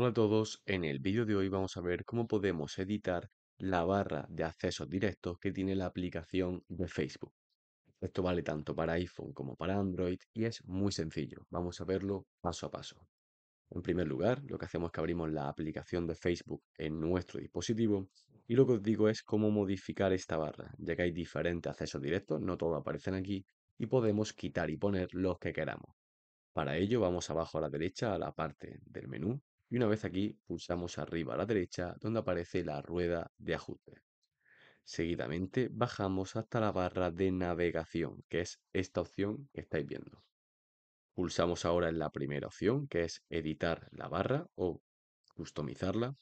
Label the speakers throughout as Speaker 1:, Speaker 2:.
Speaker 1: Hola a todos, en el vídeo de hoy vamos a ver cómo podemos editar la barra de accesos directos que tiene la aplicación de Facebook. Esto vale tanto para iPhone como para Android y es muy sencillo. Vamos a verlo paso a paso. En primer lugar, lo que hacemos es que abrimos la aplicación de Facebook en nuestro dispositivo y lo que os digo es cómo modificar esta barra, ya que hay diferentes accesos directos, no todos aparecen aquí, y podemos quitar y poner los que queramos. Para ello vamos abajo a la derecha a la parte del menú y una vez aquí pulsamos arriba a la derecha donde aparece la rueda de ajuste. Seguidamente bajamos hasta la barra de navegación, que es esta opción que estáis viendo. Pulsamos ahora en la primera opción, que es editar la barra o customizarla.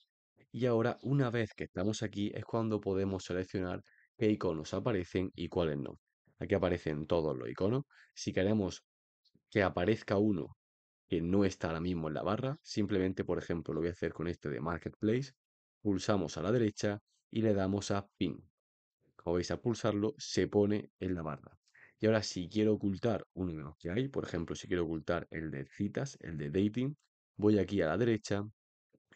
Speaker 1: Y ahora, una vez que estamos aquí, es cuando podemos seleccionar qué iconos aparecen y cuáles no. Aquí aparecen todos los iconos. Si queremos que aparezca uno que no está ahora mismo en la barra. Simplemente, por ejemplo, lo voy a hacer con este de Marketplace. Pulsamos a la derecha y le damos a Pin. Como veis, a pulsarlo se pone en la barra. Y ahora, si quiero ocultar uno que hay, por ejemplo, si quiero ocultar el de citas, el de dating, voy aquí a la derecha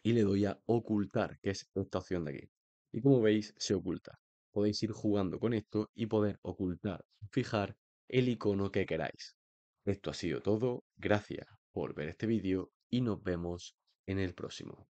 Speaker 1: y le doy a ocultar, que es esta opción de aquí. Y como veis, se oculta. Podéis ir jugando con esto y poder ocultar, fijar el icono que queráis. Esto ha sido todo. Gracias por ver este vídeo y nos vemos en el próximo.